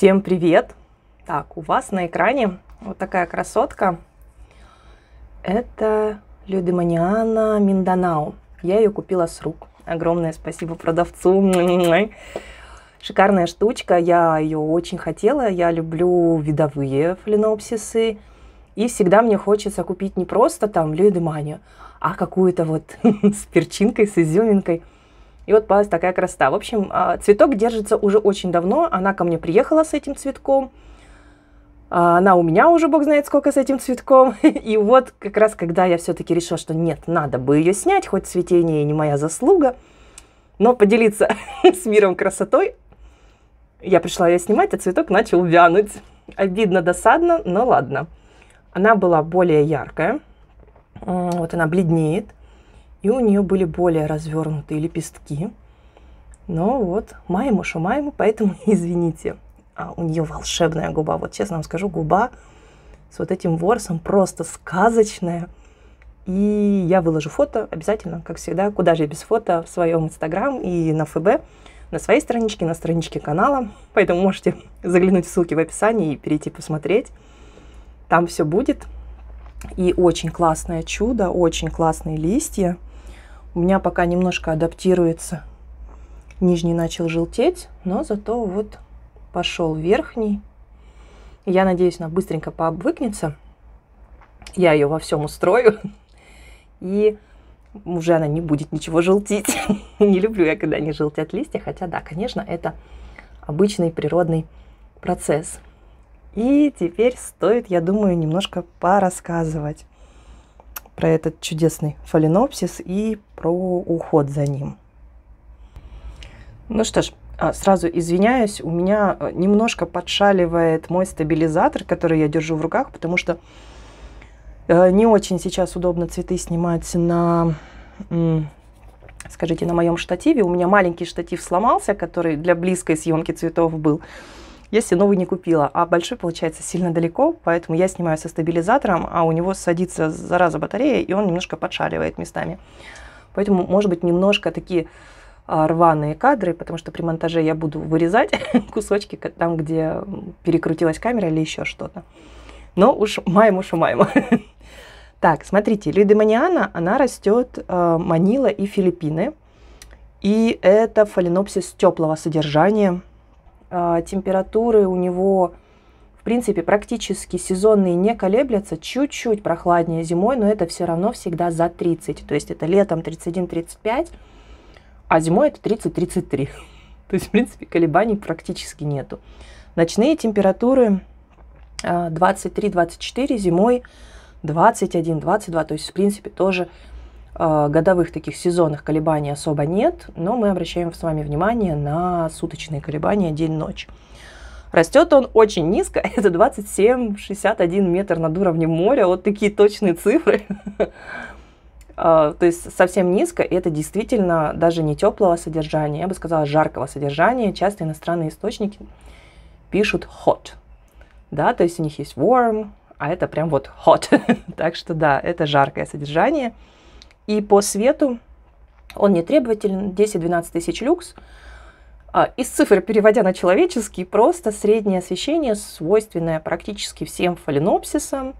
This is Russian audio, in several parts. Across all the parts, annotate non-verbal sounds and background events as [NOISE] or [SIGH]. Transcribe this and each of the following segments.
Всем привет! Так, у вас на экране вот такая красотка. Это Людеманиана Минданау. Я ее купила с рук. Огромное спасибо продавцу. [LAUGHS] Шикарная штучка, я ее очень хотела. Я люблю видовые фаленопсисы. И всегда мне хочется купить не просто там Людеманию, а какую-то вот [LAUGHS] с перчинкой, с изюминкой. И вот получилась такая красота. В общем, а, цветок держится уже очень давно. Она ко мне приехала с этим цветком. А, она у меня уже бог знает сколько с этим цветком. [LAUGHS] И вот как раз когда я все-таки решила, что нет, надо бы ее снять, хоть цветение не моя заслуга, но поделиться [LAUGHS] с миром красотой, я пришла ее снимать, а цветок начал вянуть. Обидно, досадно, но ладно. Она была более яркая. Вот она бледнеет и у нее были более развернутые лепестки. Но вот майму шумайму, [LAUGHS] поэтому [LAUGHS] извините. А у нее волшебная губа. Вот честно вам скажу, губа с вот этим ворсом просто сказочная. И я выложу фото обязательно, как всегда, куда же без фото, в своем инстаграм и на ФБ, на своей страничке, на страничке канала. Поэтому можете [LAUGHS] заглянуть в ссылки в описании и перейти посмотреть. Там все будет. И очень классное чудо, очень классные листья. У меня пока немножко адаптируется. Нижний начал желтеть, но зато вот пошел верхний. Я надеюсь, она быстренько пообвыкнется. Я ее во всем устрою. [LAUGHS] И уже она не будет ничего желтить. [LAUGHS] не люблю я, когда они желтят листья. Хотя да, конечно, это обычный природный процесс. И теперь стоит, я думаю, немножко порассказывать про этот чудесный фаленопсис и про уход за ним. Ну что ж, а, сразу извиняюсь, у меня э, немножко подшаливает мой стабилизатор, который я держу в руках, потому что э, не очень сейчас удобно цветы снимать на, скажите, на моем штативе. У меня маленький штатив сломался, который для близкой съемки цветов был если новый не купила. А большой получается сильно далеко, поэтому я снимаю со стабилизатором, а у него садится зараза батарея, и он немножко подшаривает местами. Поэтому, может быть, немножко такие а, рваные кадры, потому что при монтаже я буду вырезать [LAUGHS] кусочки там, где перекрутилась камера или еще что-то. Но уж маем, уж маем. [LAUGHS] Так, смотрите, лидемониана, она растет а, Манила и Филиппины. И это фаленопсис теплого содержания. А, температуры у него, в принципе, практически сезонные не колеблятся, чуть-чуть прохладнее зимой, но это все равно всегда за 30, то есть это летом 31-35, а зимой это 30-33. [LAUGHS] То есть, в принципе, колебаний практически нету. Ночные температуры 23-24, а, зимой 21-22, то есть, в принципе, тоже Э, годовых таких сезонных колебаний особо нет, но мы обращаем с вами внимание на суточные колебания день-ночь. Растет он очень низко, [LAUGHS] это 27-61 метр над уровнем моря, вот такие точные цифры. [LAUGHS] Э, то есть совсем низко, и это действительно даже не теплого содержания, я бы сказала, жаркого содержания. Часто иностранные источники пишут hot, да, то есть у них есть warm, а это прям вот hot. [LAUGHS] так что да, это жаркое содержание. И по свету он не требователен, 10-12 тысяч люкс. А, из цифр, переводя на человеческий, просто среднее освещение, свойственное практически всем фаленопсисам.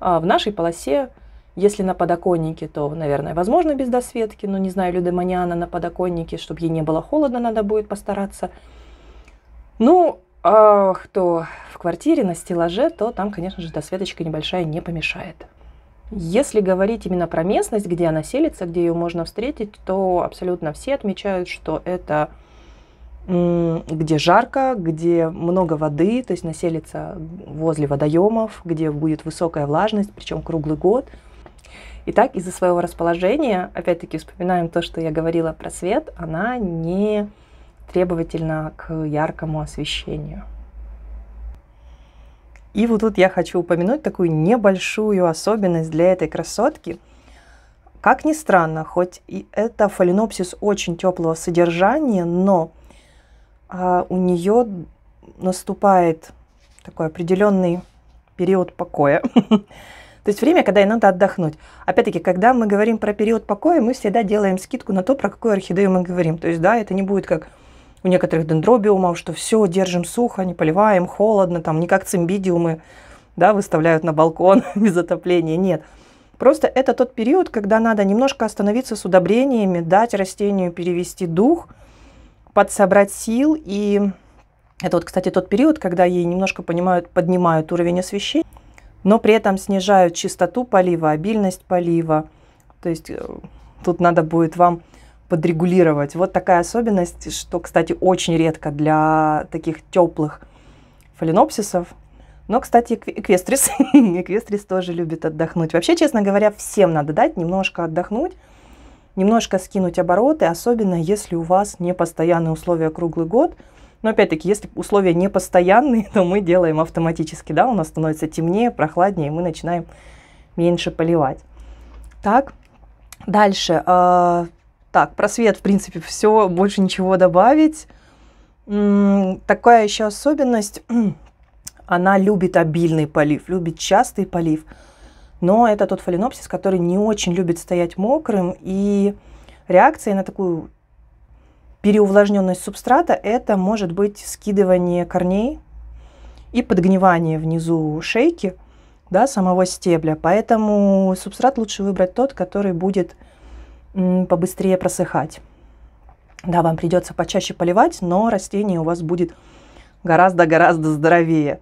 А, в нашей полосе, если на подоконнике, то, наверное, возможно без досветки, но не знаю, Людемониана на подоконнике, чтобы ей не было холодно, надо будет постараться. Ну, а кто в квартире на стеллаже, то там, конечно же, досветочка небольшая не помешает. Если говорить именно про местность, где она селится, где ее можно встретить, то абсолютно все отмечают, что это где жарко, где много воды, то есть населится возле водоемов, где будет высокая влажность, причем круглый год. Итак, из-за своего расположения, опять-таки вспоминаем то, что я говорила про свет, она не требовательна к яркому освещению. И вот тут я хочу упомянуть такую небольшую особенность для этой красотки. Как ни странно, хоть и это фаленопсис очень теплого содержания, но а, у нее наступает такой определенный период покоя. [LAUGHS] То есть время, когда ей надо отдохнуть. Опять-таки, когда мы говорим про период покоя, мы всегда делаем скидку на то, про какую орхидею мы говорим. То есть, да, это не будет как у некоторых дендробиумов, что все, держим сухо, не поливаем, холодно, там не как цимбидиумы, да, выставляют на балкон [LAUGHS] без отопления, нет. Просто это тот период, когда надо немножко остановиться с удобрениями, дать растению перевести дух, подсобрать сил. И это вот, кстати, тот период, когда ей немножко понимают, поднимают уровень освещения, но при этом снижают чистоту полива, обильность полива. То есть э, тут надо будет вам подрегулировать. Вот такая особенность, что, кстати, очень редко для таких теплых фаленопсисов. Но, кстати, эквестрис. эквестрис [LAUGHS] тоже любит отдохнуть. Вообще, честно говоря, всем надо дать немножко отдохнуть, немножко скинуть обороты, особенно если у вас не постоянные условия круглый год. Но опять-таки, если условия не постоянные, [LAUGHS] то мы делаем автоматически, да, у нас становится темнее, прохладнее, и мы начинаем меньше поливать. Так, дальше. Э, так, про свет, в принципе, все, больше ничего добавить. Такая еще особенность, [CLEARS THROAT] она любит обильный полив, любит частый полив. Но это тот фаленопсис, который не очень любит стоять мокрым, и реакция на такую переувлажненность субстрата – это может быть скидывание корней и подгнивание внизу шейки, да, самого стебля. Поэтому субстрат лучше выбрать тот, который будет – побыстрее просыхать. Да, вам придется почаще поливать, но растение у вас будет гораздо-гораздо здоровее.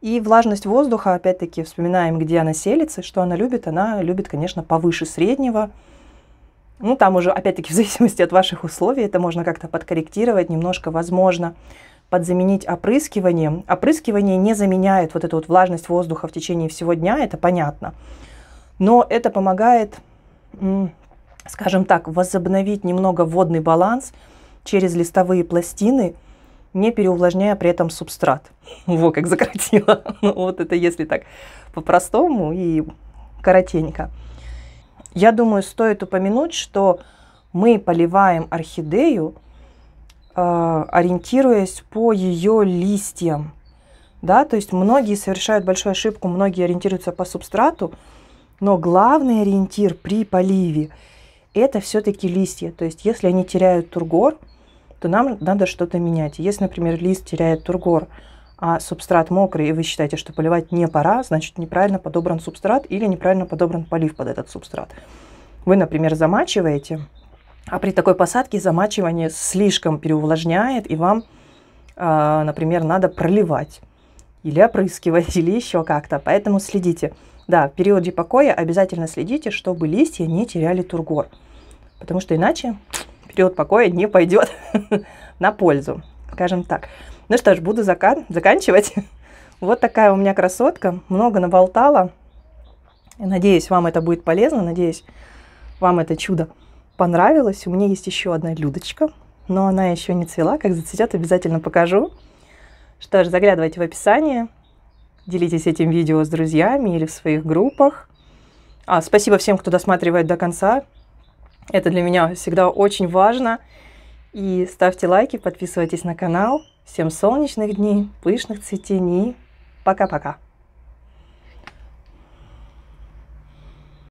И влажность воздуха, опять-таки, вспоминаем, где она селится, что она любит. Она любит, конечно, повыше среднего. Ну, там уже, опять-таки, [LAUGHS] в зависимости от ваших условий, это можно как-то подкорректировать, немножко, возможно, подзаменить опрыскиванием. Опрыскивание не заменяет вот эту вот влажность воздуха в течение всего дня, это понятно. Но это помогает скажем так, возобновить немного водный баланс через листовые пластины, не переувлажняя при этом субстрат. [LAUGHS] Во, как закратила. [LAUGHS] Ну, вот это если так по-простому и коротенько. Я думаю, стоит упомянуть, что мы поливаем орхидею, э, ориентируясь по ее листьям. Да, то есть многие совершают большую ошибку, многие ориентируются по субстрату, но главный ориентир при поливе – это все-таки листья. То есть если они теряют тургор, то нам надо что-то менять. Если, например, лист теряет тургор, а субстрат мокрый, и вы считаете, что поливать не пора, значит, неправильно подобран субстрат или неправильно подобран полив под этот субстрат. Вы, например, замачиваете, а при такой посадке замачивание слишком переувлажняет, и вам, а, например, надо проливать или опрыскивать, [LAUGHS] или еще как-то. Поэтому следите. Да, в периоде покоя обязательно следите, чтобы листья не теряли тургор потому что иначе период покоя не пойдет [LAUGHS] на пользу, скажем так. Ну что ж, буду закан заканчивать. [LAUGHS] вот такая у меня красотка, много наболтала. Надеюсь, вам это будет полезно, надеюсь, вам это чудо понравилось. У меня есть еще одна Людочка, но она еще не цвела. Как зацветет, обязательно покажу. Что ж, заглядывайте в описание, делитесь этим видео с друзьями или в своих группах. А, спасибо всем, кто досматривает до конца. Это для меня всегда очень важно. И ставьте лайки, подписывайтесь на канал. Всем солнечных дней, пышных цветений. Пока-пока.